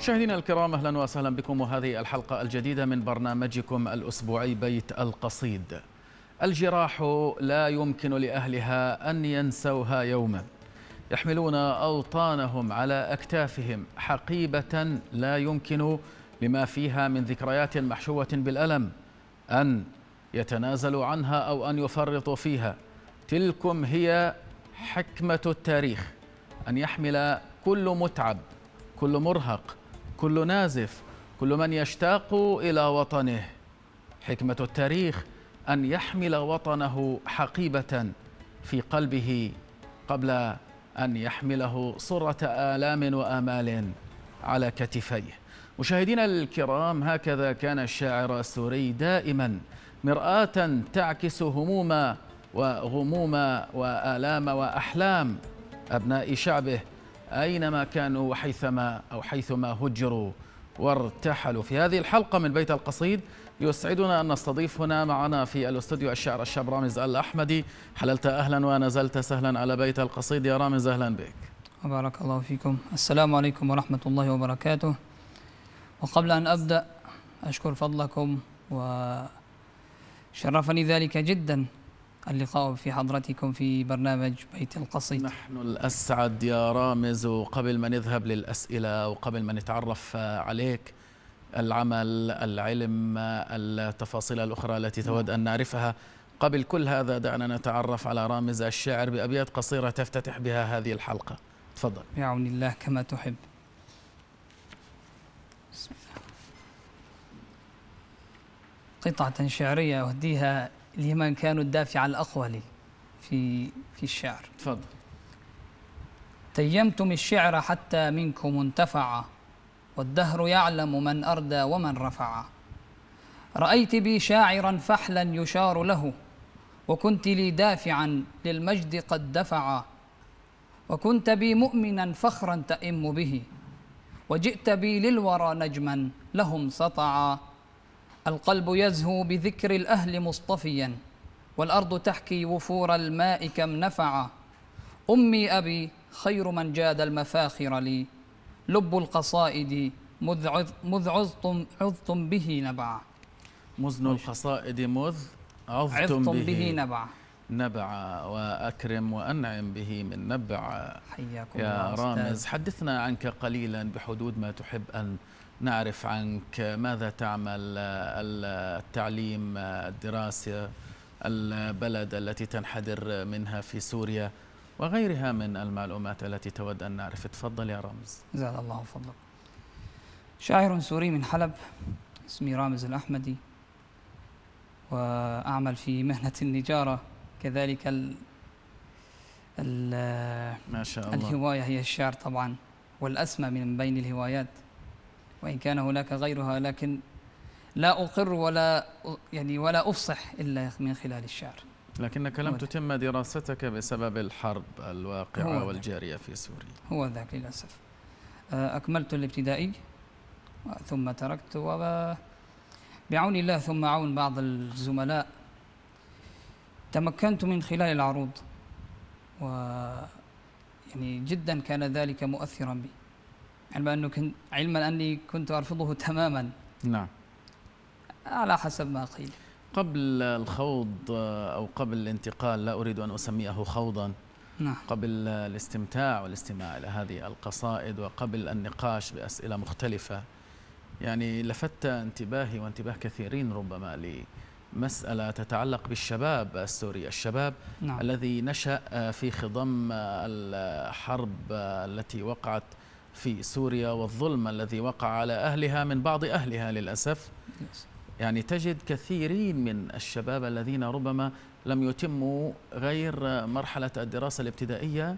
مشاهدينا الكرام اهلا وسهلا بكم وهذه الحلقه الجديده من برنامجكم الاسبوعي بيت القصيد. الجراح لا يمكن لاهلها ان ينسوها يوما. يحملون اوطانهم على اكتافهم حقيبه لا يمكن لما فيها من ذكريات محشوه بالالم ان يتنازلوا عنها او ان يفرطوا فيها. تلكم هي حكمه التاريخ ان يحمل كل متعب كل مرهق كل نازف كل من يشتاق إلى وطنه حكمة التاريخ أن يحمل وطنه حقيبة في قلبه قبل أن يحمله صرة آلام وآمال على كتفيه مشاهدينا الكرام هكذا كان الشاعر السوري دائما مرآة تعكس هموم وغموم وآلام وأحلام أبناء شعبه أينما كانوا وحيثما أو حيثما هجروا وارتحلوا في هذه الحلقة من بيت القصيد يسعدنا أن نستضيف هنا معنا في الاستوديو الشاعر الشاب رامز الأحمدي حللت أهلا ونزلت سهلا على بيت القصيد يا رامز أهلا بك بارك الله فيكم السلام عليكم ورحمة الله وبركاته وقبل أن أبدأ أشكر فضلكم وشرفني ذلك جدا اللقاء في حضرتكم في برنامج بيت القصيد نحن الأسعد يا رامز وقبل ما نذهب للأسئلة وقبل ما نتعرف عليك العمل العلم التفاصيل الأخرى التي تود أن نعرفها قبل كل هذا دعنا نتعرف على رامز الشاعر بأبيات قصيرة تفتتح بها هذه الحلقة تفضل بعون الله كما تحب قطعة شعرية أهديها لمن كانوا الدافع الأقوى لي في في الشعر تفضل تيمتم الشعر حتى منكم انتفع والدهر يعلم من أردى ومن رفع رأيت بي شاعرا فحلا يشار له وكنت لي دافعا للمجد قد دفع وكنت بي مؤمنا فخرا تئم به وجئت بي للورى نجما لهم سطعا القلب يزهو بذكر الأهل مصطفيا والأرض تحكي وفور الماء كم نفع أمي أبي خير من جاد المفاخر لي لب القصائد مذ عظتم عظتم به نبعا مزن القصائد مذ عظتم به, به نبعا نبع وأكرم وأنعم به من نبع حياكم يا رامز حدثنا عنك قليلا بحدود ما تحب أن نعرف عنك ماذا تعمل التعليم الدراسة البلد التي تنحدر منها في سوريا وغيرها من المعلومات التي تود أن نعرف تفضل يا رامز زاد الله فضلك شاعر سوري من حلب اسمي رامز الأحمدي وأعمل في مهنة النجارة كذلك ال ال ما شاء الله الهواية هي الشعر طبعا والأسمى من بين الهوايات وإن كان هناك غيرها لكن لا أقر ولا يعني ولا أفصح إلا من خلال الشعر لكنك لم تتم دراستك بسبب الحرب الواقعة والجارية في سوريا هو ذاك للأسف آه، أكملت الابتدائي آه، ثم تركت وبعون الله ثم عون بعض الزملاء تمكنت من خلال العروض و يعني جدا كان ذلك مؤثرا بي علما يعني أنه كنت علما أني كنت أرفضه تماما نعم على حسب ما قيل قبل الخوض آه، أو قبل الانتقال لا أريد أن أسميه خوضا نعم. قبل الاستمتاع والاستماع إلى هذه القصائد وقبل النقاش بأسئلة مختلفة يعني لفت انتباهي وانتباه كثيرين ربما لمسألة تتعلق بالشباب السوري الشباب نعم. الذي نشأ في خضم الحرب التي وقعت في سوريا والظلم الذي وقع على أهلها من بعض أهلها للأسف يعني تجد كثيرين من الشباب الذين ربما لم يتموا غير مرحلة الدراسة الابتدائية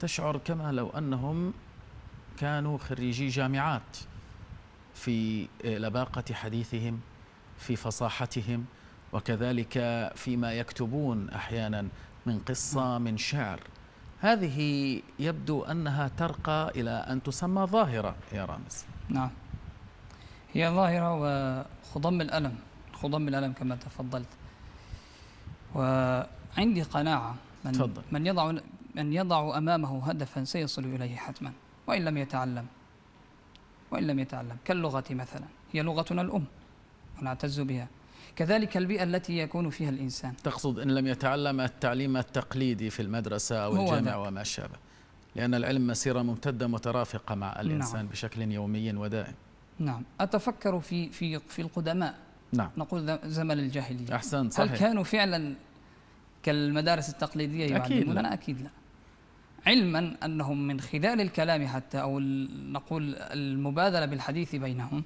تشعر كما لو أنهم كانوا خريجي جامعات في لباقة حديثهم في فصاحتهم وكذلك فيما يكتبون أحيانا من قصة نعم. من شعر هذه يبدو أنها ترقى إلى أن تسمى ظاهرة يا رامز نعم هي ظاهرة وخضم الألم خضم الألم كما تفضلت وعندي قناعة من, تفضل. من, يضع, من يضع أمامه هدفا سيصل إليه حتما وإن لم يتعلم وإن لم يتعلم كاللغة مثلا هي لغتنا الأم ونعتز بها كذلك البيئة التي يكون فيها الإنسان تقصد إن لم يتعلم التعليم التقليدي في المدرسة أو الجامعة وما شابه لأن العلم مسيرة ممتدة مترافقة مع نعم. الإنسان نعم. بشكل يومي ودائم نعم أتفكر في في في القدماء نعم نقول زمن الجاهلية أحسنت صحيح هل كانوا فعلا كالمدارس التقليدية أكيد أكيد, أكيد لا علما أنهم من خلال الكلام حتى أو نقول المبادلة بالحديث بينهم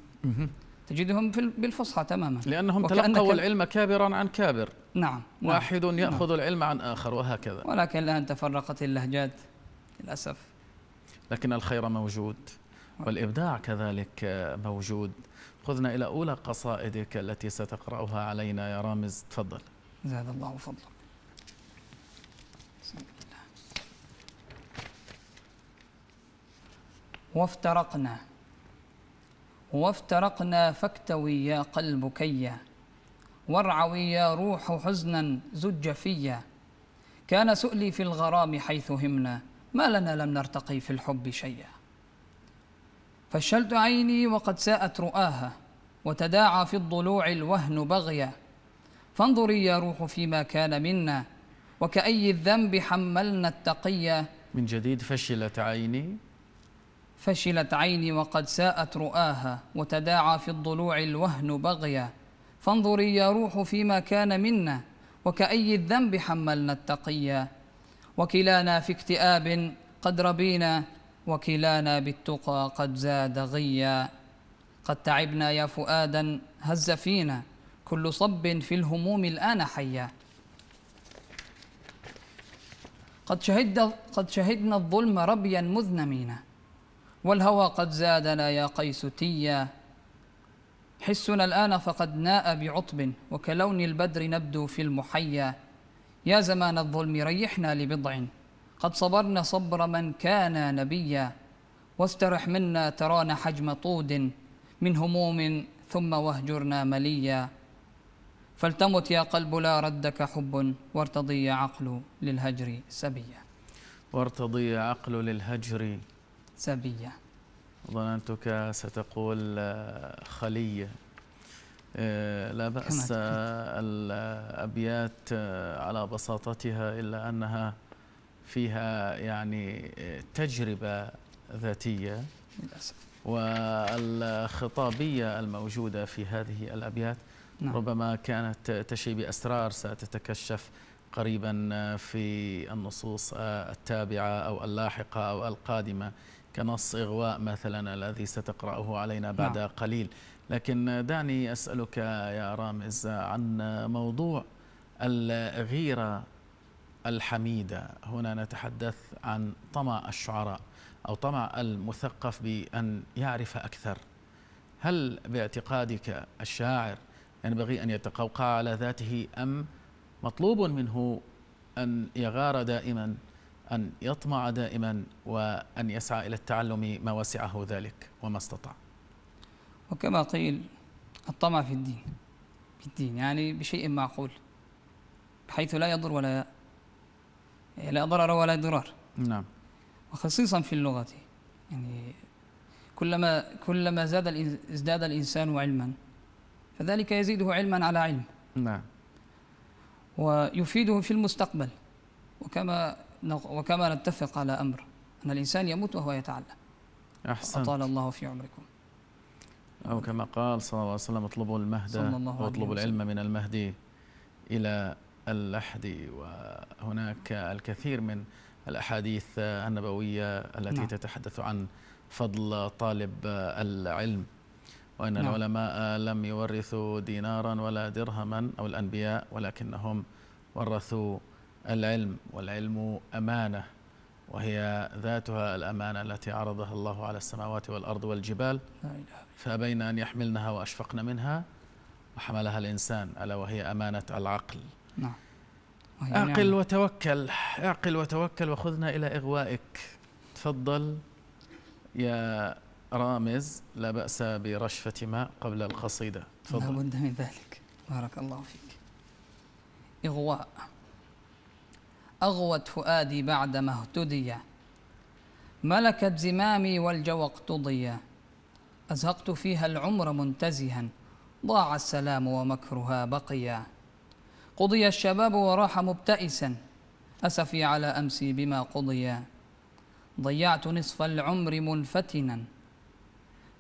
تجدهم بالفصحى تماما لأنهم تلقوا العلم كابرا عن كابر نعم, نعم واحد نعم. يأخذ نعم العلم عن آخر وهكذا ولكن الآن تفرقت اللهجات للأسف لكن الخير موجود والإبداع كذلك موجود خذنا إلى أولى قصائدك التي ستقرأها علينا يا رامز تفضل زاد الله فضلك وافترقنا وافترقنا فاكتوي يا قلب كيا وارعوي يا روح حزنا زج فيا كان سؤلي في الغرام حيث همنا ما لنا لم نرتقي في الحب شيا فشلت عيني وقد ساءت رؤاها وتداعى في الضلوع الوهن بغيا فانظري يا روح فيما كان منا وكأي الذنب حملنا التقيا من جديد فشلت عيني فشلت عيني وقد ساءت رؤاها وتداعى في الضلوع الوهن بغيا فانظري يا روح فيما كان منا وكأي الذنب حملنا التقيا وكلانا في اكتئاب قد ربينا وكلانا بالتقى قد زاد غيا قد تعبنا يا فؤادا هز فينا كل صب في الهموم الآن حيا قد شهدنا قد شهدنا الظلم ربيا مذنمينا والهوى قد زادنا يا قيس تيا حسنا الآن فقد ناء بعطب وكلون البدر نبدو في المحيا يا زمان الظلم ريحنا لبضع قد صبرنا صبر من كان نبيا واسترح منا ترانا حجم طود من هموم ثم واهجرنا مليا فلتمت يا قلب لا ردك حب وارتضي عقل للهجر سبيا وارتضي عقل للهجر سبية ظننتك ستقول آه، خلية آه، لا بأس آه، الأبيات على بساطتها إلا أنها فيها يعني تجربة ذاتية للأسف والخطابية الموجودة في هذه الأبيات نعم. ربما كانت تشي بأسرار ستتكشف قريبا في النصوص التابعة أو اللاحقة أو القادمة كنص إغواء مثلا الذي ستقرأه علينا بعد نعم. قليل لكن دعني أسألك يا رامز عن موضوع الغيرة الحميدة هنا نتحدث عن طمع الشعراء أو طمع المثقف بأن يعرف أكثر هل باعتقادك الشاعر ينبغي أن يتقوقع على ذاته أم مطلوب منه أن يغار دائما أن يطمع دائما وأن يسعى إلى التعلم ما وسعه ذلك وما استطاع وكما قيل الطمع في الدين في الدين يعني بشيء معقول بحيث لا يضر ولا لا ضرر ولا ضرار نعم وخصيصا في اللغة يعني كلما كلما زاد ازداد الإنسان علما فذلك يزيده علما على علم نعم ويفيده في المستقبل وكما وكما نتفق على أمر أن الإنسان يموت وهو يتعلم أحسن أطال الله في عمركم أو كما قال صلى الله عليه وسلم اطلبوا المهد واطلبوا العلم من المهدي إلى اللحد وهناك الكثير من الأحاديث النبوية التي نعم. تتحدث عن فضل طالب العلم وأن نعم. العلماء لم يورثوا دينارا ولا درهما أو الأنبياء ولكنهم ورثوا العلم والعلم امانه وهي ذاتها الامانه التي عرضها الله على السماوات والارض والجبال فابين ان يحملنها واشفقن منها وحملها الانسان الا وهي امانه العقل نعم اعقل نعم. وتوكل اعقل وتوكل وخذنا الى اغوائك تفضل يا رامز لا باس برشفه ماء قبل القصيده تفضل لابد من ذلك بارك الله فيك اغواء أغوت فؤادي بعدما اهتدي ملكت زمامي والجوى اقتضي أزهقت فيها العمر منتزها ضاع السلام ومكرها بقيا قضي الشباب وراح مبتئسا أسفي على أمسي بما قضيا ضيعت نصف العمر منفتنا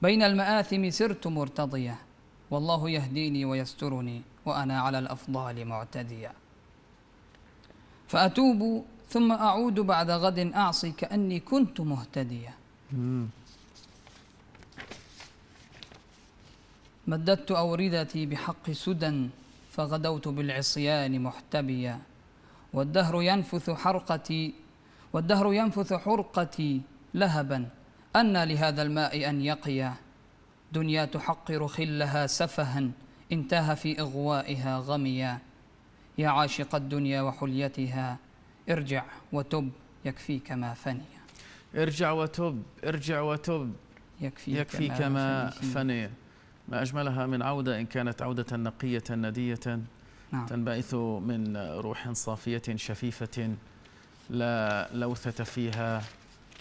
بين المآثم سرت مرتضيا والله يهديني ويسترني وأنا على الأفضال معتديا فأتوب ثم أعود بعد غد أعصي كأني كنت مهتدية مددت أوردتي بحق سدى فغدوت بالعصيان محتبيا والدهر ينفث حرقتي والدهر ينفث حرقتي لهبا أن لهذا الماء أن يقيا دنيا تحقر خلها سفها انتهى في إغوائها غميا يا عاشق الدنيا وحليتها ارجع وتب يكفيك ما فني ارجع وتب ارجع وتب يكفيك, يكفيك ما فني ما أجملها من عودة إن كانت عودة نقية ندية نعم. تنبعث من روح صافية شفيفة لا لوثة فيها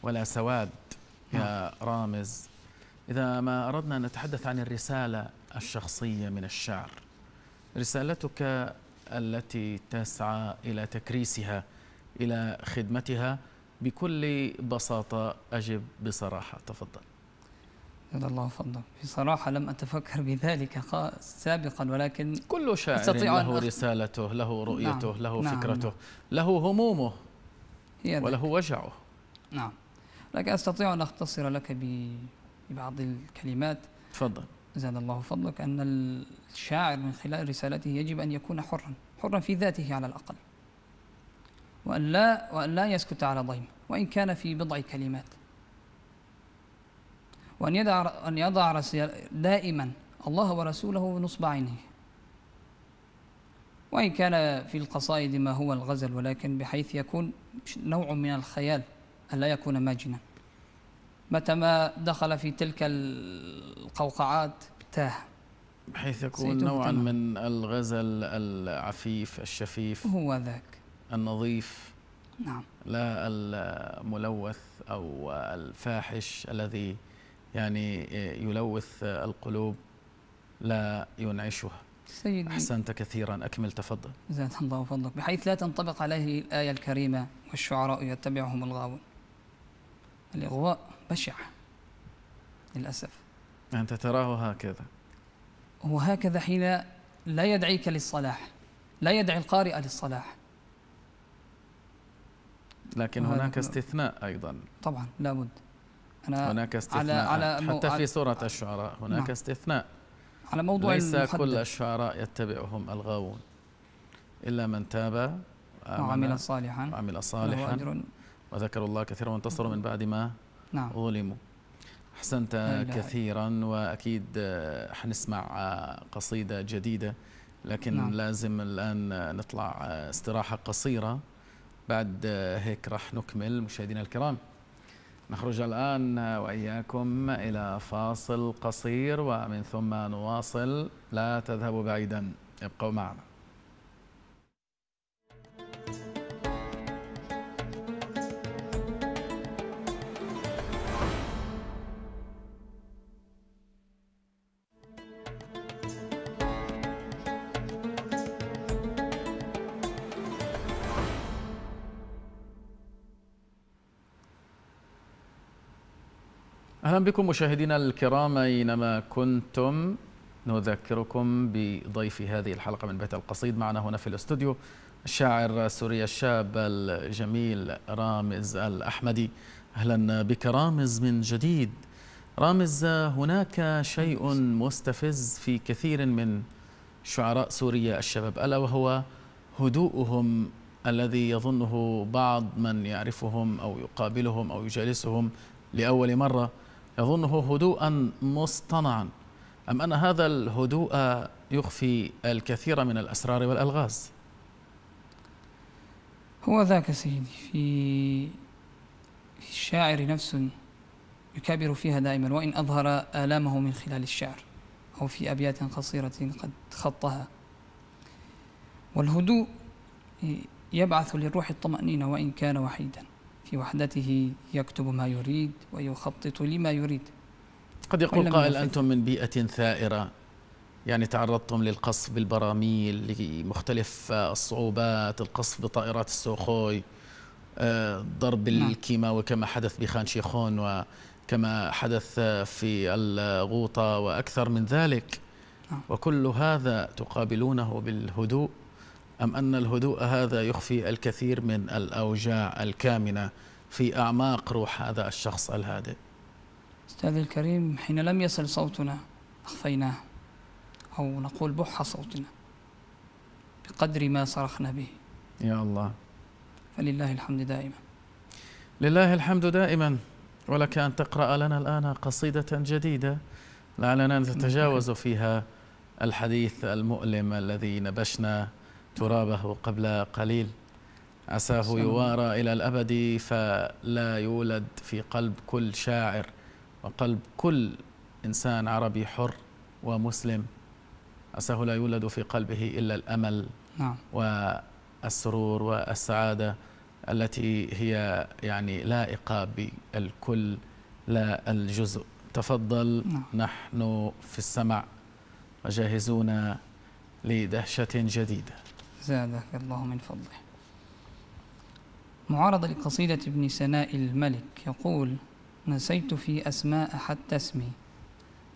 ولا سواد يا نعم. رامز إذا ما أردنا أن نتحدث عن الرسالة الشخصية من الشعر رسالتك التي تسعى إلى تكريسها إلى خدمتها بكل بساطة أجب بصراحة تفضل يد الله فضل بصراحة لم أتفكر بذلك سابقا ولكن كل شاعر له أخ... رسالته له نعم، رؤيته نعم له نعم فكرته نعم. له همومه وله وجعه نعم لكن أستطيع أن أختصر لك ببعض الكلمات تفضل زاد الله فضلك أن الشاعر من خلال رسالته يجب أن يكون حرا حرا في ذاته على الأقل وأن لا, وأن لا يسكت على ضيم وإن كان في بضع كلمات وأن يدع, أن يضع دائما الله ورسوله نصب عينه وإن كان في القصائد ما هو الغزل ولكن بحيث يكون نوع من الخيال ألا يكون ماجنا متى ما دخل في تلك القوقعات تاه بحيث يكون نوعا تمام. من الغزل العفيف الشفيف هو ذاك النظيف نعم لا الملوث أو الفاحش الذي يعني يلوث القلوب لا ينعشها سيدي أحسنت كثيرا أكمل تفضل جزاك الله فضلك بحيث لا تنطبق عليه الآية الكريمة والشعراء يتبعهم الغاوون الإغواء بشعة للأسف أنت تراه هكذا هو هكذا حين لا يدعيك للصلاح لا يدعي القارئ للصلاح لكن هناك استثناء أيضا طبعا لابد أنا هناك استثناء على على حتى في سورة آه. الشعراء هناك نعم. استثناء على موضوع ليس المحدد. كل الشعراء يتبعهم الغاوون إلا من تاب وعمل صالحا وعمل صالحا وذكروا الله كثيرا وانتصروا من بعد ما نعم. ظلموا أحسنت كثيرا وأكيد آه، حنسمع آه، قصيدة جديدة لكن نعم. لازم الآن نطلع آه، استراحة قصيرة بعد هيك راح نكمل مشاهدينا الكرام نخرج الآن وإياكم إلى فاصل قصير ومن ثم نواصل لا تذهبوا بعيدا ابقوا معنا أهلا بكم مشاهدينا الكرام أينما كنتم نذكركم بضيف هذه الحلقة من بيت القصيد معنا هنا في الاستوديو الشاعر السوري الشاب الجميل رامز الأحمدي أهلا بك رامز من جديد رامز هناك شيء مستفز في كثير من شعراء سوريا الشباب ألا وهو هدوءهم الذي يظنه بعض من يعرفهم أو يقابلهم أو يجالسهم لأول مرة يظنه هدوءا مصطنعا أم أن هذا الهدوء يخفي الكثير من الأسرار والألغاز هو ذاك سيدي في في الشاعر نفس يكابر فيها دائما وإن أظهر آلامه من خلال الشعر أو في أبيات قصيرة قد خطها والهدوء يبعث للروح الطمأنينة وإن كان وحيدا في وحدته يكتب ما يريد ويخطط لما يريد قد يقول قائل أنتم من بيئة ثائرة يعني تعرضتم للقصف بالبراميل لمختلف آه، الصعوبات القصف بطائرات السوخوي آه، ضرب نعم. الكيماوي كما حدث بخان شيخون وكما حدث آه، في الغوطة وأكثر من ذلك نعم. وكل هذا تقابلونه بالهدوء أم أن الهدوء هذا يخفي الكثير من الأوجاع الكامنة في أعماق روح هذا الشخص الهادئ أستاذ الكريم حين لم يصل صوتنا أخفيناه أو نقول بح صوتنا بقدر ما صرخنا به يا الله فلله الحمد دائما لله الحمد دائما ولك أن تقرأ لنا الآن قصيدة جديدة لعلنا نتجاوز فيها الحديث المؤلم الذي نبشنا ترابه قبل قليل عساه يوارى إلى الأبد فلا يولد في قلب كل شاعر وقلب كل إنسان عربي حر ومسلم عساه لا يولد في قلبه إلا الأمل نعم. والسرور والسعادة التي هي يعني لائقة بالكل لا الجزء تفضل نعم. نحن في السمع وجاهزون لدهشة جديدة زادك الله من فضله معارضة لقصيدة ابن سناء الملك يقول نسيت في أسماء حتى اسمي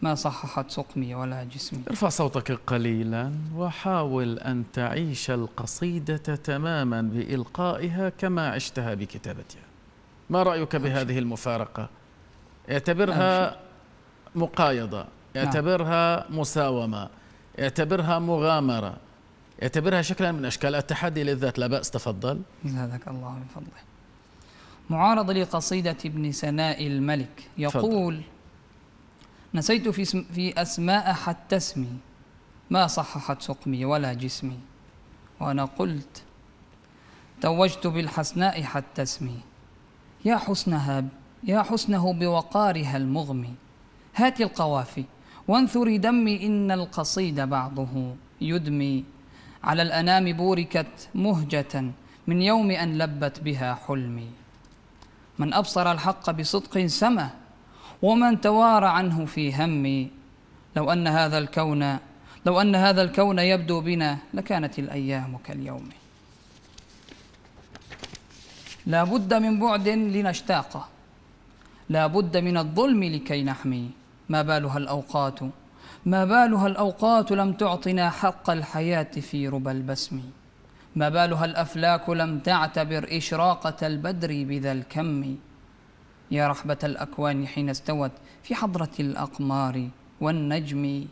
ما صححت سقمي ولا جسمي ارفع صوتك قليلا وحاول أن تعيش القصيدة تماما بإلقائها كما عشتها بكتابتها ما رأيك نعم. بهذه المفارقة؟ اعتبرها نعم. مقايضة اعتبرها مساومة اعتبرها مغامرة يعتبرها شكلا من أشكال التحدي للذات لا بأس تفضل جزاك الله من فضله معارض لقصيدة ابن سناء الملك يقول فضل. نسيت في, اسم في أسماء حتى اسمي ما صححت سقمي ولا جسمي وأنا قلت توجت بالحسناء حتى اسمي يا حسنها يا حسنه بوقارها المغمي هات القوافي وانثري دمي إن القصيد بعضه يدمي على الأنام بوركت مهجة من يوم أن لبت بها حلمي من أبصر الحق بصدق سمى ومن توارى عنه في همي لو أن هذا الكون لو أن هذا الكون يبدو بنا لكانت الأيام كاليوم لا بد من بعد لنشتاقه لا بد من الظلم لكي نحمي ما بالها الأوقات ما بالها الأوقات لم تعطنا حق الحياة في ربى البسم ما بالها الأفلاك لم تعتبر إشراقة البدر بذا الكم يا رحبة الأكوان حين استوت في حضرة الأقمار والنجم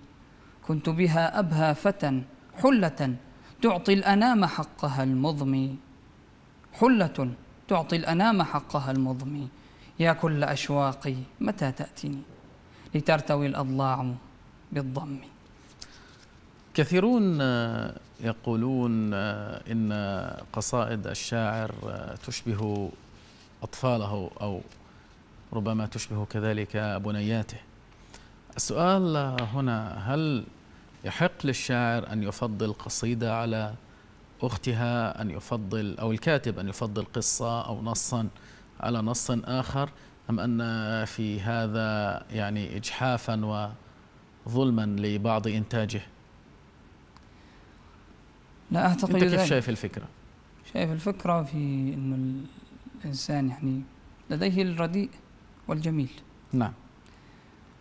كنت بها أبهى فتى حلة تعطي الأنام حقها المضمي حلة تعطي الأنام حقها المضمي يا كل أشواقي متى تأتني لترتوي الأضلاع بالضم كثيرون آه، يقولون آه، إن قصائد الشاعر آه، تشبه أطفاله أو ربما تشبه كذلك بنياته السؤال هنا هل يحق للشاعر أن يفضل قصيدة على أختها أن يفضل أو الكاتب أن يفضل قصة أو نصا على نص آخر أم أن في هذا يعني إجحافا و ظلما لبعض إنتاجه لا أعتقد أنت كيف شايف الفكرة؟ شايف الفكرة في أنه الإنسان يعني لديه الرديء والجميل نعم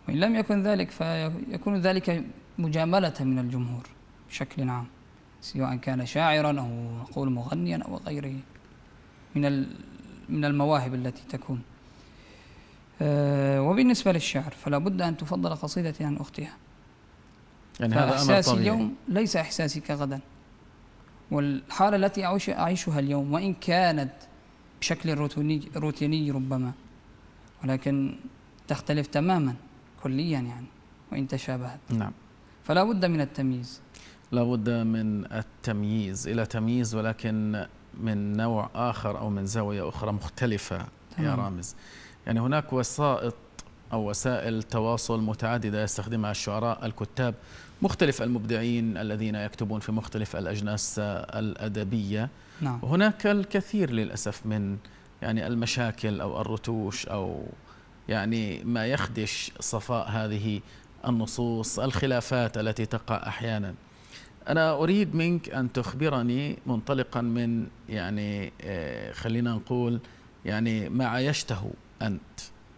وإن لم يكن ذلك فيكون ذلك مجاملة من الجمهور بشكل عام سواء كان شاعرا أو اقول مغنيا أو غيره من من المواهب التي تكون آه، وبالنسبة للشعر فلا بد أن تفضل قصيدتي عن أختها يعني هذا أمر طبيعي اليوم ليس إحساسي كغدا والحالة التي أعيش أعيشها اليوم وإن كانت بشكل روتيني, روتيني ربما ولكن تختلف تماما كليا يعني وإن تشابهت نعم فلا بد من التمييز لا بد من التمييز إلى تمييز ولكن من نوع آخر أو من زاوية أخرى مختلفة تمام. يا رامز يعني هناك وسائط أو وسائل تواصل متعددة يستخدمها الشعراء الكتاب مختلف المبدعين الذين يكتبون في مختلف الأجناس الأدبية نعم. وهناك الكثير للأسف من يعني المشاكل أو الرتوش أو يعني ما يخدش صفاء هذه النصوص الخلافات التي تقع أحيانا أنا أريد منك أن تخبرني منطلقا من يعني آه، خلينا نقول يعني ما عايشته أنت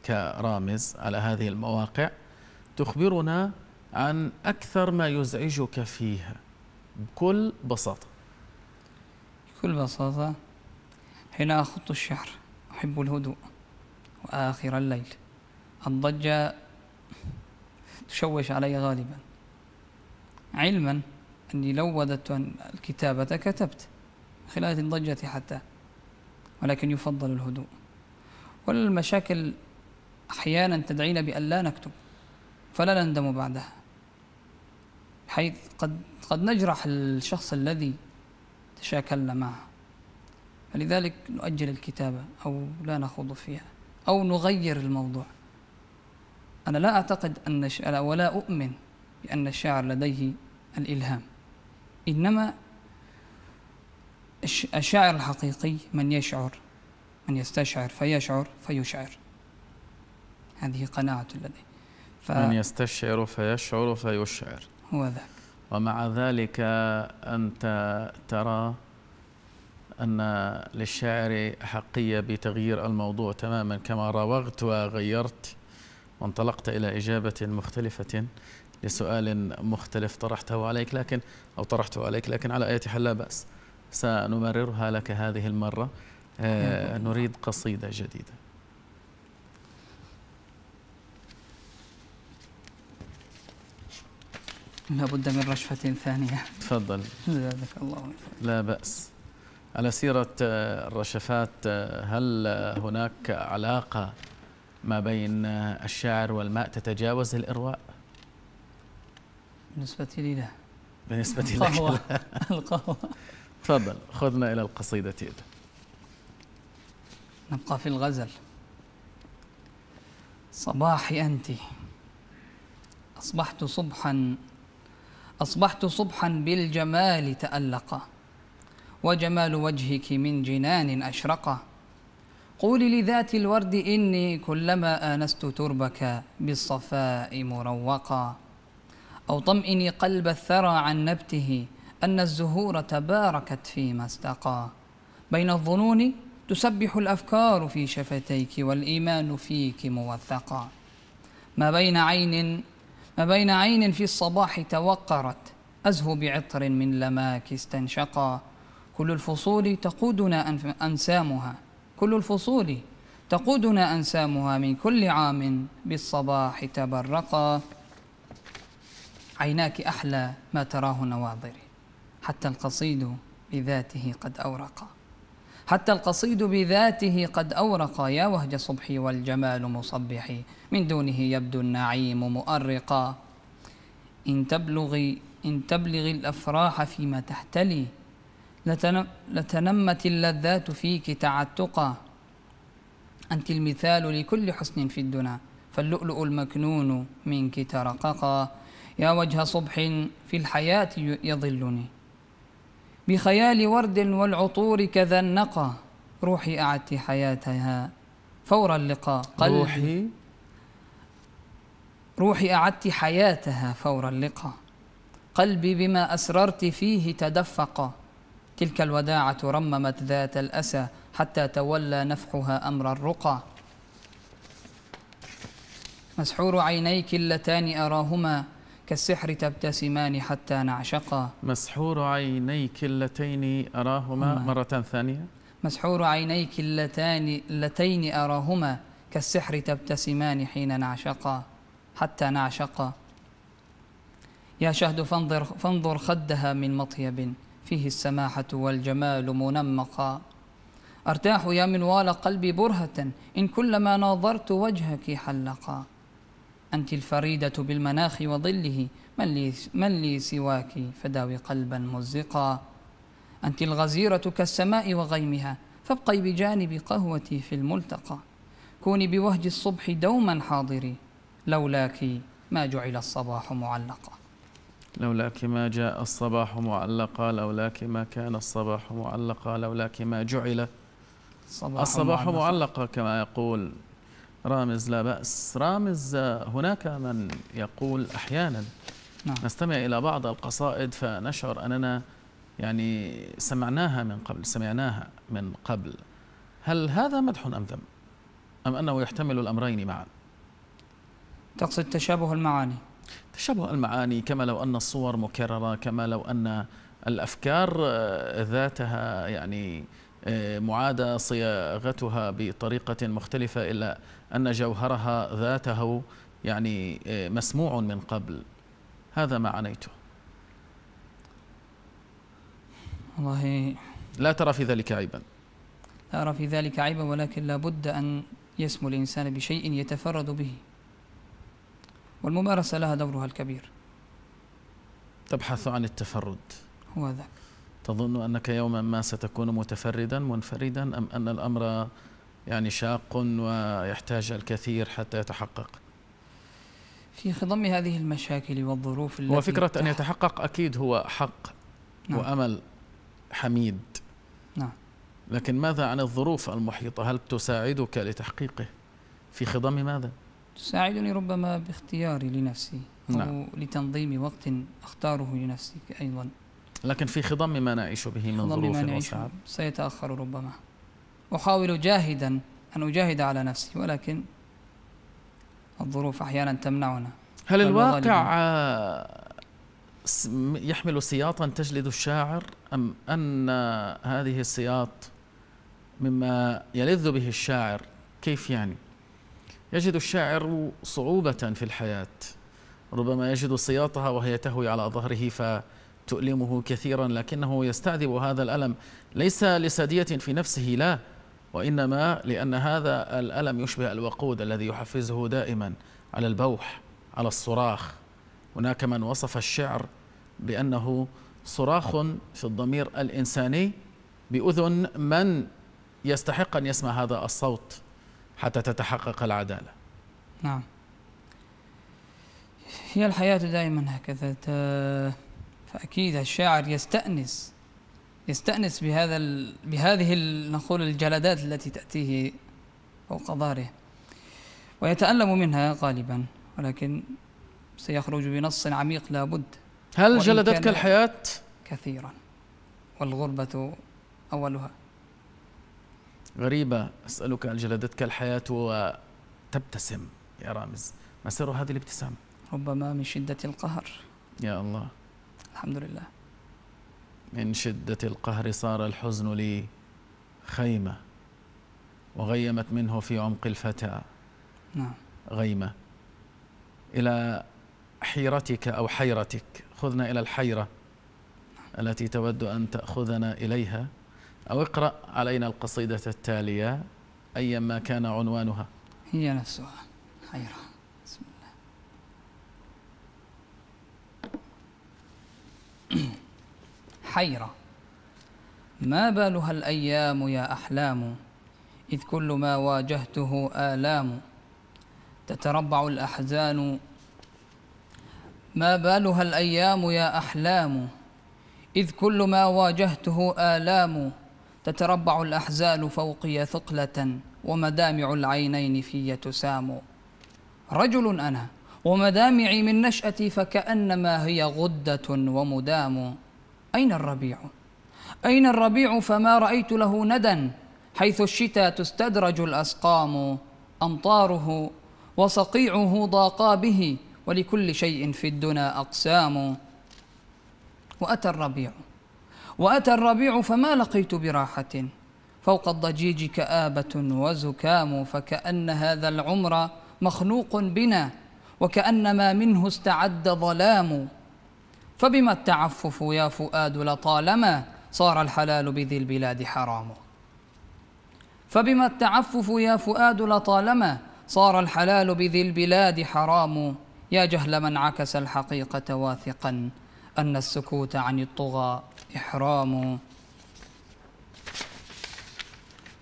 كرامز على هذه المواقع تخبرنا عن أكثر ما يزعجك فيها بكل بساطة بكل بساطة حين أخط الشعر أحب الهدوء وآخر الليل الضجة تشوش علي غالبا علما أني لو وددت أن الكتابة كتبت خلال الضجة حتى ولكن يفضل الهدوء كل المشاكل أحيانا تدعينا بأن لا نكتب فلا نندم بعدها حيث قد, قد نجرح الشخص الذي تشاكلنا معه فلذلك نؤجل الكتابة أو لا نخوض فيها أو نغير الموضوع أنا لا أعتقد أن ولا أؤمن بأن الشاعر لديه الإلهام إنما الشاعر الحقيقي من يشعر من يستشعر فيشعر فيشعر هذه قناعة الذي ف... من يستشعر فيشعر فيشعر هو ذاك ومع ذلك أنت ترى أن للشاعر حقية بتغيير الموضوع تماما كما راوغت وغيرت وانطلقت إلى إجابة مختلفة لسؤال مختلف طرحته عليك لكن أو طرحته عليك لكن على أية حال لا بأس سنمررها لك هذه المرة آه، نريد قصيدة جديدة لابد من رشفة ثانية تفضل زادك الله لا بأس على سيرة آه، الرشفات آه، هل هناك علاقة ما بين الشعر والماء تتجاوز الإرواء؟ بالنسبة لي لا بالنسبة لك القهوة القهوة تفضل خذنا إلى القصيدة إذا نبقى في الغزل صباحي أنت أصبحت صبحا أصبحت صبحا بالجمال تألق وجمال وجهك من جنان أشرق قولي لذات الورد إني كلما آنست تربك بالصفاء مروقا أو طمئني قلب الثرى عن نبته أن الزهور تباركت فيما استقى بين الظنون تسبح الأفكار في شفتيك والإيمان فيك موثقا ما بين عين ما بين عين في الصباح توقرت أزهو بعطر من لماك استنشقا كل الفصول تقودنا أنسامها كل الفصول تقودنا أنسامها من كل عام بالصباح تبرقا عيناك أحلى ما تراه نواظري حتى القصيد بذاته قد أورقا حتى القصيد بذاته قد أورق يا وهج صبحي والجمال مصبحي من دونه يبدو النعيم مؤرقا إن تبلغي إن تبلغ الأفراح فيما تحتلي لتنمت اللذات فيك تعتقا أنت المثال لكل حسن في الدنا فاللؤلؤ المكنون منك ترققا يا وجه صبح في الحياة يظلني بخيال ورد والعطور كذا النقى روحي أعدت حياتها فور اللقاء قلبي روحي روحي أعدت حياتها فور اللقاء قلبي بما أسررت فيه تدفق تلك الوداعة رممت ذات الأسى حتى تولى نفحها أمر الرقى مسحور عينيك اللتان أراهما كالسحر تبتسمان حتى نعشقا مسحور عينيك اللتين أراهما مرة ثانية مسحور عينيك اللتان اللتين أراهما كالسحر تبتسمان حين نعشقا حتى نعشقا يا شهد فانظر, فانظر خدها من مطيب فيه السماحة والجمال منمقا أرتاح يا منوال قلبي برهة إن كلما ناظرت وجهك حلقا أنت الفريدة بالمناخ وظله من لي, من لي سواك فداوي قلبا مزقا أنت الغزيرة كالسماء وغيمها فابقي بجانب قهوتي في الملتقى كوني بوهج الصبح دوما حاضري لولاك ما جعل الصباح معلقا لولاك ما جاء الصباح معلقا لولاك ما كان الصباح معلقا لولاك ما جعل الصباح, الصباح معلقا كما يقول رامز لا بأس رامز هناك من يقول أحيانا نعم. نستمع إلى بعض القصائد فنشعر أننا يعني سمعناها من قبل سمعناها من قبل هل هذا مدح أم ذم أم أنه يحتمل الأمرين معا تقصد تشابه المعاني تشابه المعاني كما لو أن الصور مكررة كما لو أن الأفكار ذاتها يعني معاد صياغتها بطريقة مختلفة إلا أن جوهرها ذاته يعني آه، مسموع من قبل هذا ما عنيته والله لا ترى في ذلك عيبا لا أرى في ذلك عيبا ولكن لا بد أن يسمو الإنسان بشيء يتفرد به والممارسة لها دورها الكبير تبحث عن التفرد هو ذاك تظن أنك يوما ما ستكون متفردا منفردا أم أن الأمر يعني شاق ويحتاج الكثير حتى يتحقق في خضم هذه المشاكل والظروف التي وفكرة أن يتحقق أكيد هو حق نعم. وأمل حميد نعم لكن ماذا عن الظروف المحيطة هل تساعدك لتحقيقه في خضم ماذا؟ تساعدني ربما باختياري لنفسي أو نعم. لتنظيم وقت أختاره لنفسي أيضا لكن في خضم ما نعيش به من ظروف ما وصعب سيتأخر ربما أحاول جاهدا أن أجاهد على نفسي ولكن الظروف أحيانا تمنعنا هل الواقع يحمل سياطا تجلد الشاعر أم أن هذه السياط مما يلذ به الشاعر كيف يعني يجد الشاعر صعوبة في الحياة ربما يجد سياطها وهي تهوي على ظهره ف تؤلمه كثيرا لكنه يستعذب هذا الألم ليس لسادية في نفسه لا وإنما لأن هذا الألم يشبه الوقود الذي يحفزه دائما على البوح على الصراخ هناك من وصف الشعر بأنه صراخ في الضمير الإنساني بأذن من يستحق أن يسمع هذا الصوت حتى تتحقق العدالة نعم هي الحياة دائما هكذا فأكيد الشاعر يستأنس يستأنس بهذا ال... بهذه نقول الجلدات التي تأتيه فوق ظهره ويتألم منها غالبا ولكن سيخرج بنص عميق لابد هل جلدتك الحياة؟ كثيرا والغربة أولها غريبة أسألك هل جلدتك الحياة وتبتسم يا رامز ما سر هذه الابتسامة؟ ربما من شدة القهر يا الله الحمد لله من شدة القهر صار الحزن لي خيمة وغيمت منه في عمق الفتى نعم غيمة إلى حيرتك أو حيرتك خذنا إلى الحيرة التي تود أن تأخذنا إليها أو اقرأ علينا القصيدة التالية أيما كان عنوانها هي نفسها حيرة حيرة ما بالها الأيام يا أحلام إذ كل ما واجهته آلام تتربع الأحزان ما بالها الأيام يا أحلام إذ كل ما واجهته آلام تتربع الأحزان فوقي ثقلة ومدامع العينين في تسام رجل أنا ومدامعي من نشأتي فكأنما هي غدة ومدام أين الربيع؟ أين الربيع فما رأيت له ندى حيث الشتاء تستدرج الأسقام أمطاره وصقيعه ضاقا به ولكل شيء في الدنا أقسام وأتى الربيع وأتى الربيع فما لقيت براحة فوق الضجيج كآبة وزكام فكأن هذا العمر مخنوق بنا وكأن ما منه استعد ظلام فبما التعفف يا فؤاد لطالما صار الحلال بذي البلاد حرام فبما التعفف يا فؤاد لطالما صار الحلال بذي البلاد حرام يا جهل من عكس الحقيقة واثقا أن السكوت عن الطغى إحرام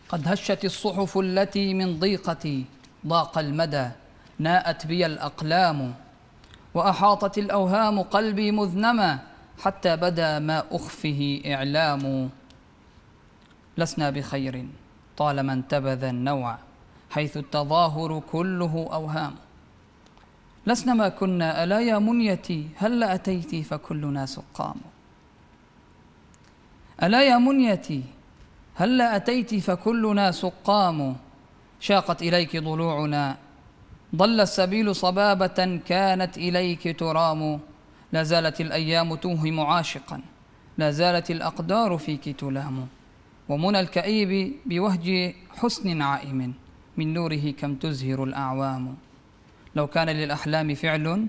قد هشت الصحف التي من ضيقتي ضاق المدى ناءت بي الأقلام وأحاطت الأوهام قلبي مذنما حتى بدا ما أخفه إعلام لسنا بخير طالما انتبذ النوع حيث التظاهر كله أوهام لسنا ما كنا ألا يا منيتي هل أتيت فكلنا سقام ألا يا منيتي هل أتيت فكلنا سقام شاقت إليك ضلوعنا ضل السبيل صبابة كانت إليك ترام لا زالت الأيام توهم عاشقا لا زالت الأقدار فيك تلام ومنى الكئيب بوهج حسن عائم من نوره كم تزهر الأعوام لو كان للأحلام فعل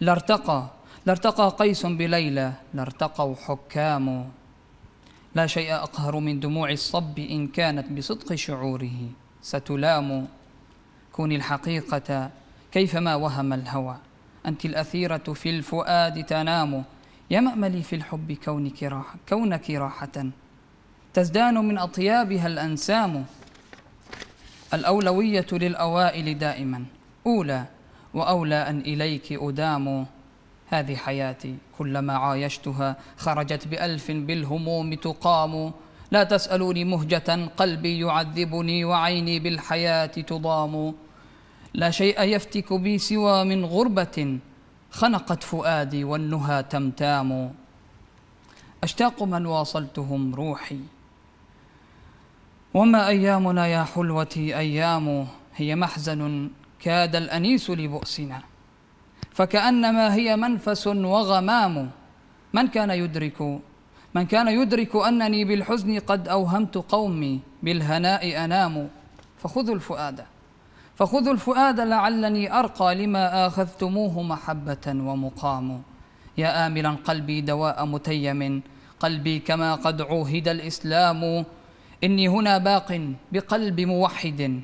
لارتقى لارتقى قيس بليلى لارتقوا حكام لا شيء أقهر من دموع الصب إن كانت بصدق شعوره ستلام كوني الحقيقة كيفما وهم الهوى أنت الأثيرة في الفؤاد تنام يا مأملي في الحب كونك راحة كونك راحة تزدان من أطيابها الأنسام الأولوية للأوائل دائما أولى وأولى أن إليك أدام هذه حياتي كلما عايشتها خرجت بألف بالهموم تقام لا تسألوني مهجة قلبي يعذبني وعيني بالحياة تضام لا شيء يفتك بي سوى من غربة خنقت فؤادي والنهى تمتام أشتاق من واصلتهم روحي وما أيامنا يا حلوتي أيام هي محزن كاد الأنيس لبؤسنا فكأنما هي منفس وغمام من كان يدرك من كان يدرك أنني بالحزن قد أوهمت قومي بالهناء أنام فخذوا الفؤاد فخذوا الفؤاد لعلني أرقى لما آخذتموه محبة ومقام يا آملا قلبي دواء متيم قلبي كما قد عوهد الإسلام إني هنا باق بقلب موحد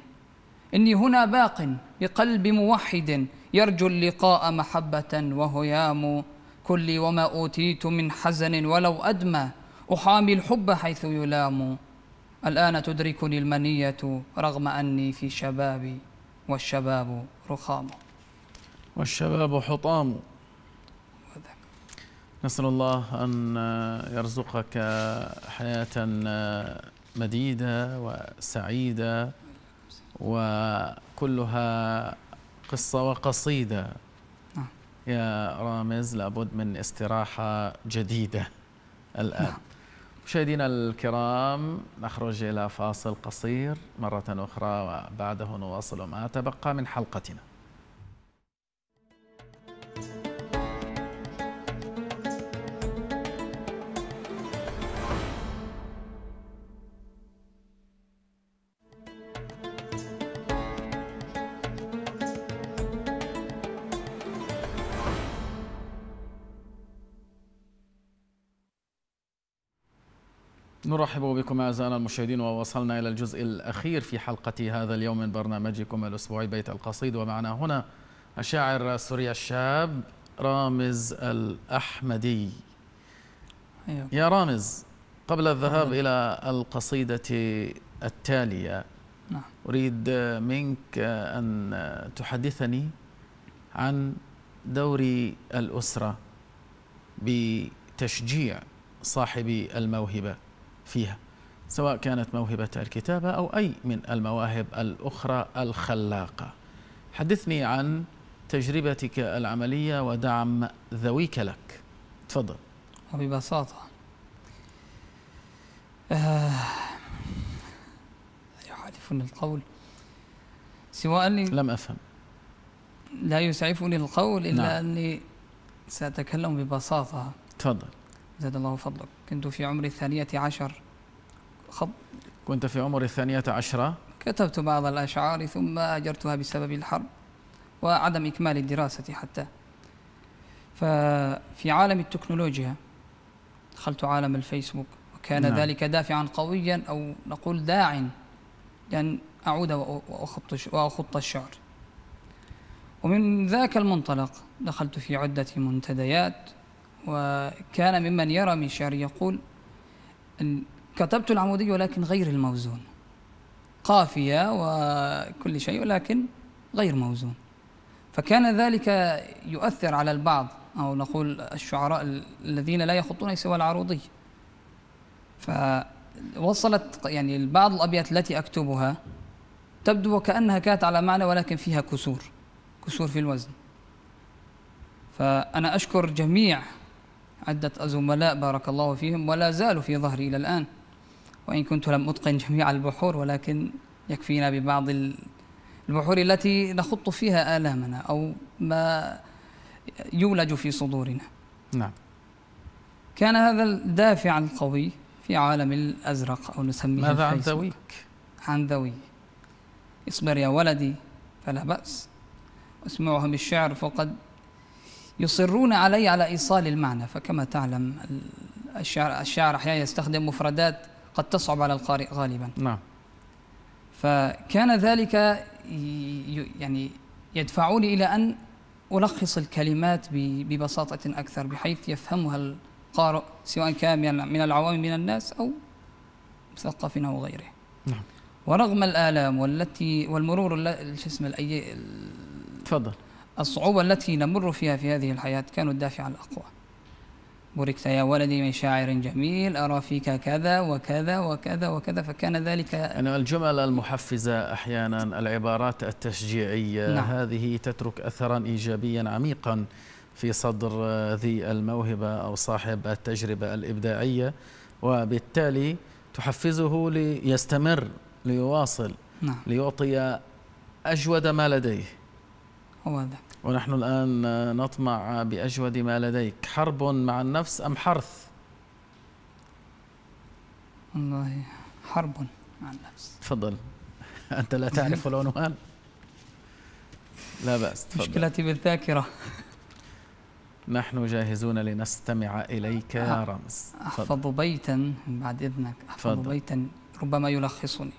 إني هنا باق بقلب موحد يرجو اللقاء محبة وهيام كل وما أوتيت من حزن ولو أدمى أحامي الحب حيث يلام الآن تدركني المنية رغم أني في شبابي والشباب رخام والشباب حطام نسأل الله أن يرزقك حياة مديدة وسعيدة وكلها قصة وقصيدة نعم. يا رامز لابد من استراحة جديدة الآن نعم. مشاهدينا الكرام نخرج إلى فاصل قصير مرة أخرى وبعده نواصل ما تبقى من حلقتنا نرحب بكم أعزائنا المشاهدين ووصلنا إلى الجزء الأخير في حلقة هذا اليوم من برنامجكم الأسبوعي بيت القصيد ومعنا هنا الشاعر السوري الشاب رامز الأحمدي أيوه. يا رامز قبل الذهاب إلى القصيدة التالية نعم. أريد منك أن تحدثني عن دور الأسرة بتشجيع صاحب الموهبة فيها سواء كانت موهبة الكتابة أو أي من المواهب الأخرى الخلاقة حدثني عن تجربتك العملية ودعم ذويك لك تفضل وببساطة آه يحالفني القول سواء أني لم أفهم لا يسعفني القول إلا نعم. أني سأتكلم ببساطة تفضل زاد الله فضلك كنت في عمر الثانية عشر خط كنت في عمر الثانية عشرة كتبت بعض الأشعار ثم أجرتها بسبب الحرب وعدم إكمال الدراسة حتى ففي عالم التكنولوجيا دخلت عالم الفيسبوك وكان نعم. ذلك دافعا قويا أو نقول داع لأن أعود وأخط الشعر ومن ذاك المنطلق دخلت في عدة منتديات وكان ممن يرى من شعري يقول أن كتبت العمودي ولكن غير الموزون قافية وكل شيء ولكن غير موزون فكان ذلك يؤثر على البعض أو نقول الشعراء الذين لا يخطون سوى العروضي فوصلت يعني بعض الأبيات التي أكتبها تبدو وكأنها كانت على معنى ولكن فيها كسور كسور في الوزن فأنا أشكر جميع عدة زملاء بارك الله فيهم ولا زالوا في ظهري إلى الآن وإن كنت لم أتقن جميع البحور ولكن يكفينا ببعض البحور التي نخط فيها آلامنا أو ما يولج في صدورنا نعم كان هذا الدافع القوي في عالم الأزرق أو نسميه ماذا عن ذويك؟ عن ذوي اصبر يا ولدي فلا بأس واسمعهم الشعر فقد يصرون علي على إيصال المعنى فكما تعلم الشعر, الشاعر أحيانا يستخدم مفردات قد تصعب على القارئ غالبا نعم فكان ذلك يعني يدفعوني إلى أن ألخص الكلمات ببساطة أكثر بحيث يفهمها القارئ سواء كان من العوام من الناس أو مثقفين أو غيره نعم ورغم الآلام والتي والمرور شو اسمه تفضل الصعوبة التي نمر فيها في هذه الحياة كانوا الدافع الأقوى بوركت يا ولدي من شاعر جميل أرى فيك كذا وكذا وكذا وكذا فكان ذلك يعني الجمل المحفزة أحيانا العبارات التشجيعية نعم. هذه تترك أثرا إيجابيا عميقا في صدر ذي الموهبة أو صاحب التجربة الإبداعية وبالتالي تحفزه ليستمر ليواصل نعم. ليعطي أجود ما لديه هو ذاك ونحن الآن نطمع بأجود ما لديك حرب مع النفس أم حرث؟ والله حرب مع النفس تفضل أنت لا تعرف العنوان لا بأس تفضل مشكلتي بالذاكرة نحن جاهزون لنستمع إليك يا رمز أحفظ فضل. بيتا بعد إذنك أحفظ فضل. بيتا ربما يلخصني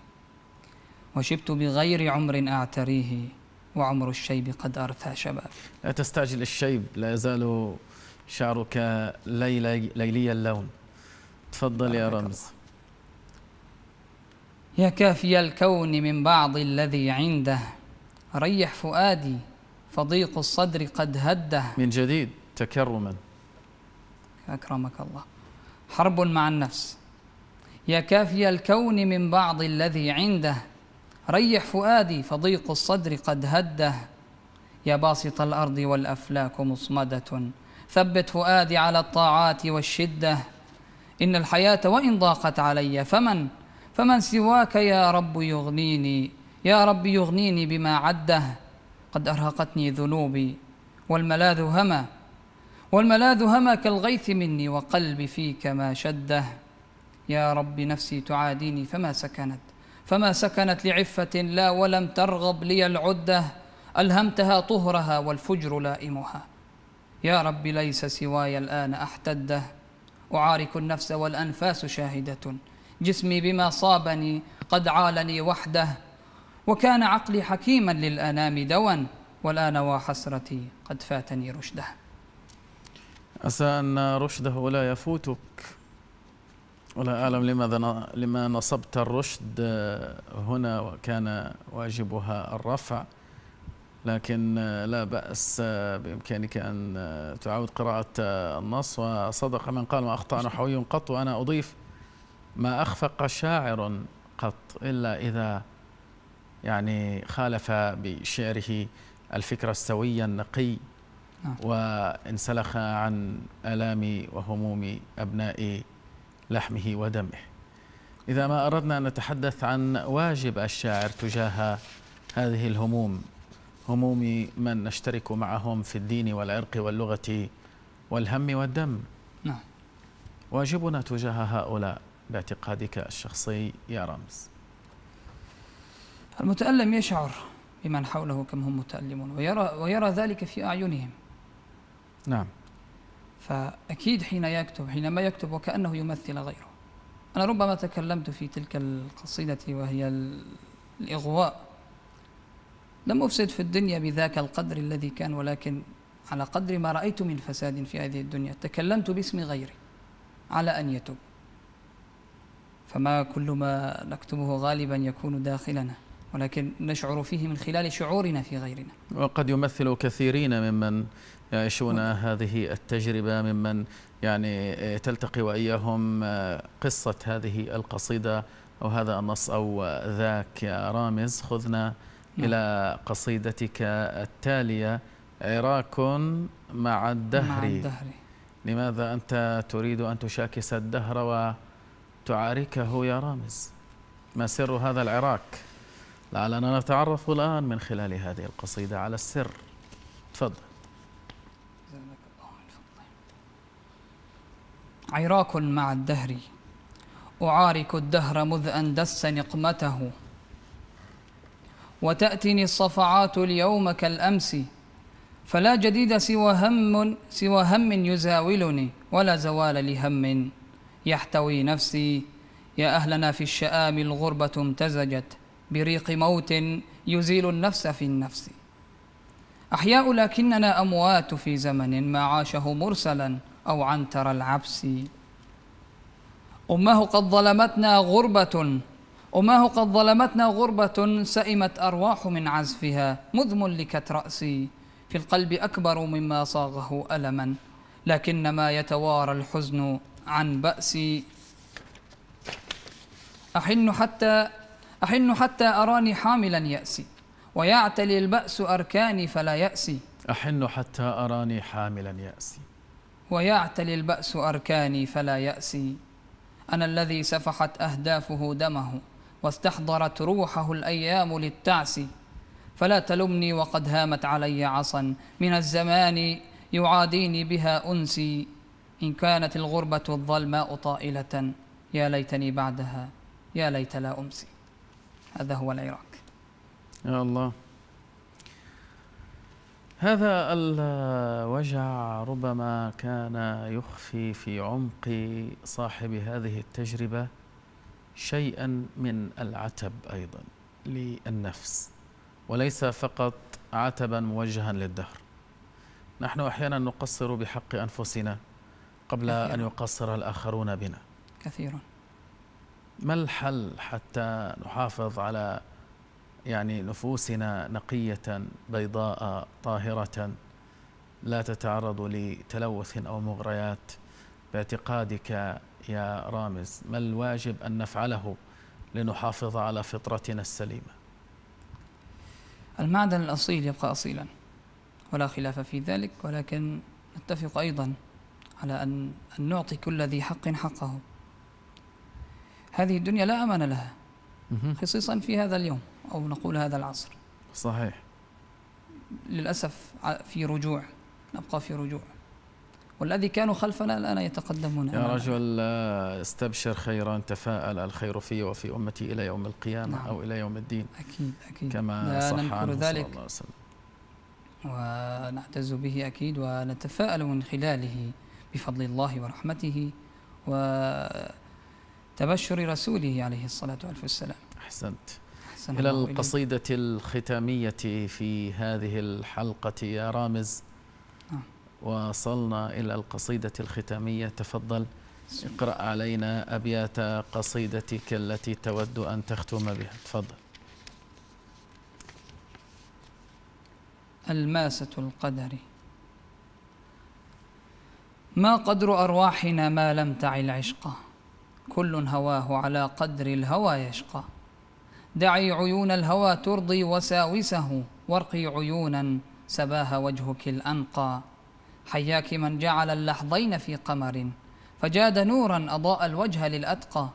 وشبت بغير عمر أعتريه وعمر الشيب قد أرثى شباب لا تستعجل الشيب لا يزال شعرك ليلي, ليلي اللون تفضل يا رمز يا كافي الكون من بعض الذي عنده ريح فؤادي فضيق الصدر قد هده من جديد تكرما أكرمك الله حرب مع النفس يا كافي الكون من بعض الذي عنده ريح فؤادي فضيق الصدر قد هده يا باسط الأرض والأفلاك مصمدة ثبت فؤادي على الطاعات والشدة إن الحياة وإن ضاقت علي فمن فمن سواك يا رب يغنيني يا رب يغنيني بما عده قد أرهقتني ذنوبي والملاذ هما والملاذ هما كالغيث مني وقلبي فيك ما شده يا رب نفسي تعاديني فما سكنت فما سكنت لعفة لا ولم ترغب لي العدة ألهمتها طهرها والفجر لائمها يا رب ليس سواي الآن أحتده أعارك النفس والأنفاس شاهدة جسمي بما صابني قد عالني وحده وكان عقلي حكيما للأنام دوا والآن وحسرتي قد فاتني رشده عسى أن رشده لا يفوتك ولا أعلم لماذا لما نصبت الرشد آه، هنا وكان واجبها الرفع لكن آه، لا بأس آه، بإمكانك أن تعاود قراءة النص وصدق من قال ما أخطأ نحوي قط وأنا أضيف ما أخفق شاعر قط إلا إذا يعني خالف بشعره الفكر السوي النقي نعم. وانسلخ عن آلام وهموم أبناء لحمه ودمه إذا ما أردنا أن نتحدث عن واجب الشاعر تجاه هذه الهموم هموم من نشترك معهم في الدين والعرق واللغة والهم والدم نعم واجبنا تجاه هؤلاء باعتقادك الشخصي يا رمز المتألم يشعر بمن حوله كم هم متألمون ويرى, ويرى ذلك في أعينهم نعم فأكيد حين يكتب حينما يكتب وكأنه يمثل غيره أنا ربما تكلمت في تلك القصيدة وهي الإغواء لم أفسد في الدنيا بذاك القدر الذي كان ولكن على قدر ما رأيت من فساد في هذه الدنيا تكلمت باسم غيري على أن يتوب فما كل ما نكتبه غالبا يكون داخلنا ولكن نشعر فيه من خلال شعورنا في غيرنا وقد يمثل كثيرين ممن يعيشون هذه التجربة ممن يعني تلتقي وإياهم آه، قصة هذه القصيدة أو هذا النص أو ذاك يا رامز خذنا نعم. إلى قصيدتك التالية عراك مع الدهر, مع الدهر لماذا أنت تريد أن تشاكس الدهر وتعاركه يا رامز ما سر هذا العراك لعلنا نتعرف الآن من خلال هذه القصيدة على السر تفضل عراك مع الدهر أعارك الدهر مذ أن دس نقمته وتأتني الصفعات اليوم كالأمس فلا جديد سوى هم سوى هم يزاولني ولا زوال لهم يحتوي نفسي يا أهلنا في الشآم الغربة امتزجت بريق موت يزيل النفس في النفس أحياء لكننا أموات في زمن ما عاشه مرسلا أو عنتر العبسي أمه قد ظلمتنا غربة أماه قد ظلمتنا غربة سئمت أرواح من عزفها مذ ملكت رأسي في القلب أكبر مما صاغه ألما لكن ما يتوارى الحزن عن بأسي أحن حتى أحن حتى أراني حاملا يأسي ويعتلي البأس أركاني فلا يأسي أحن حتى أراني حاملا يأسي ويعتلي البأس أركاني فلا يأسي أنا الذي سفحت أهدافه دمه واستحضرت روحه الأيام للتعس فلا تلمني وقد هامت علي عصا من الزمان يعاديني بها أنسي إن كانت الغربة الظلماء طائلة يا ليتني بعدها يا ليت لا أمسي هذا هو العراق يا الله هذا الوجع ربما كان يخفي في عمق صاحب هذه التجربه شيئا من العتب ايضا للنفس وليس فقط عتبا موجها للدهر نحن احيانا نقصر بحق انفسنا قبل كثيراً. ان يقصر الاخرون بنا كثيرا ما الحل حتى نحافظ على يعني نفوسنا نقية بيضاء طاهرة لا تتعرض لتلوث أو مغريات باعتقادك يا رامز ما الواجب أن نفعله لنحافظ على فطرتنا السليمة المعدن الأصيل يبقى أصيلا ولا خلاف في ذلك ولكن نتفق أيضا على أن, أن نعطي كل ذي حق حقه هذه الدنيا لا أمان لها خصيصا في هذا اليوم أو نقول هذا العصر صحيح للأسف في رجوع نبقى في رجوع والذي كانوا خلفنا الآن يتقدمون يا رجل استبشر خيرا تفاءل الخير في وفي أمتي إلى يوم القيامة نعم. أو إلى يوم الدين أكيد أكيد كما صح عنه ذلك. صلى الله عليه وسلم ونعتز به أكيد ونتفاءل من خلاله بفضل الله ورحمته وتبشر رسوله عليه الصلاة والسلام أحسنت أحسن إلى القصيدة الختامية في هذه الحلقة يا رامز آه. وصلنا إلى القصيدة الختامية تفضل اقرأ علينا أبيات قصيدتك التي تود أن تختم بها تفضل الماسة القدر ما قدر أرواحنا ما لم تعي العشق كل هواه على قدر الهوى يشقى دعي عيون الهوى ترضي وساوسه وارقي عيونا سباها وجهك الأنقى حياك من جعل اللحظين في قمر فجاد نورا أضاء الوجه للأتقى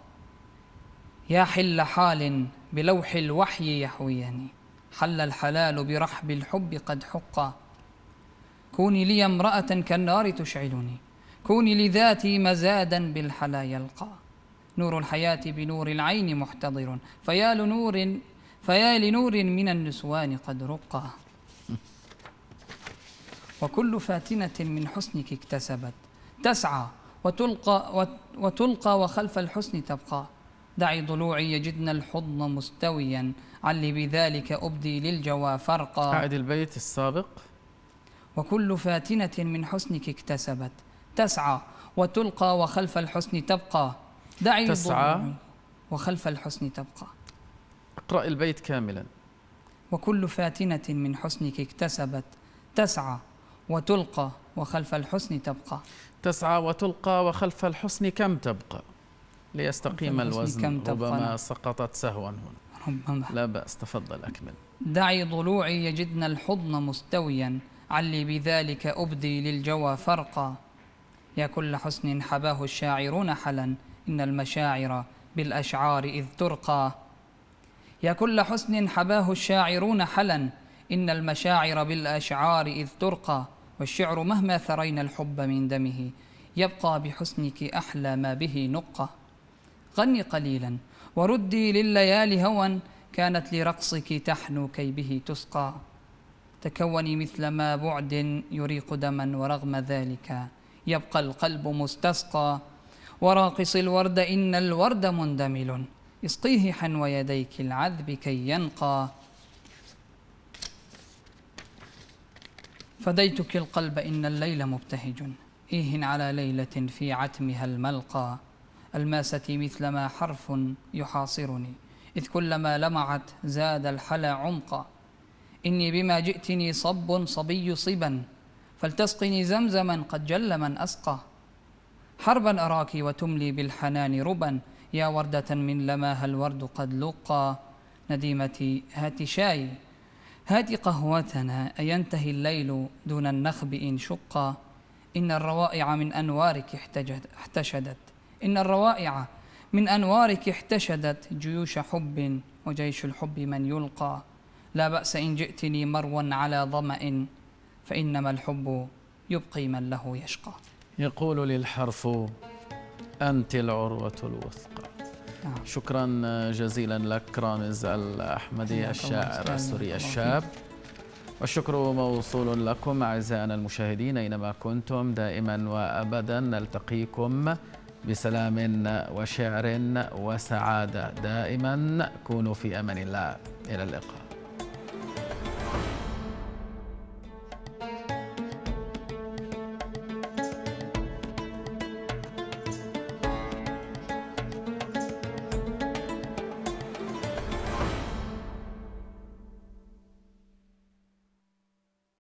يا حل حال بلوح الوحي يحويني حل الحلال برحب الحب قد حقا كوني لي امرأة كالنار تشعلني كوني لذاتي مزادا بالحلا يلقى نور الحياة بنور العين محتضر فيا لنور فيا لنور من النسوان قد رقى وكل فاتنة من حسنك اكتسبت تسعى وتلقى, وتلقى وخلف الحسن تبقى دعي ضلوعي يجدن الحضن مستويا علي بذلك أبدي للجوى فرقا عاد البيت السابق وكل فاتنة من حسنك اكتسبت تسعى وتلقى وخلف الحسن تبقى دعي تسعى وخلف الحسن تبقى اقرأ البيت كاملا وكل فاتنة من حسنك اكتسبت تسعى وتلقى وخلف الحسن تبقى تسعى وتلقى وخلف الحسن كم تبقى ليستقيم الوزن كم تبقى ربما سقطت سهوا هنا ربما لا بأس تفضل أكمل دعي ضلوعي يجدن الحضن مستويا علي بذلك أبدي للجوى فرقا يا كل حسن حباه الشاعرون حلا إن المشاعر بالأشعار إذ ترقى يا كل حسن حباه الشاعرون حلا إن المشاعر بالأشعار إذ ترقى والشعر مهما ثرينا الحب من دمه يبقى بحسنك أحلى ما به نقى غني قليلا وردي لليالي هوى كانت لرقصك تحنو كي به تسقى تكوني مثل ما بعد يريق دما ورغم ذلك يبقى القلب مستسقى وراقص الورد إن الورد مندمل اسقيه حنو يديك العذب كي ينقى فديتك القلب إن الليل مبتهج إيه على ليلة في عتمها الملقى الماسة مثلما حرف يحاصرني إذ كلما لمعت زاد الحلا عمقا إني بما جئتني صب صبي صبا فلتسقني زمزما قد جل من أسقى حربا أراك وتملي بالحنان ربا يا وردة من لماها الورد قد لقى نديمتي هات شاي هات قهوتنا أينتهي الليل دون النخب إن شقا إن الروائع من أنوارك احتشدت إن الروائع من أنوارك احتشدت جيوش حب وجيش الحب من يلقى لا بأس إن جئتني مروا على ظمأ فإنما الحب يبقي من له يشقى يقول لي الحرف أنت العروة الوثقى نعم. شكرا جزيلا لك رامز الأحمدي الشاعر السوري الشاب والشكر موصول لكم أعزائنا المشاهدين أينما كنتم دائما وأبدا نلتقيكم بسلام وشعر وسعادة دائما كونوا في أمان الله إلى اللقاء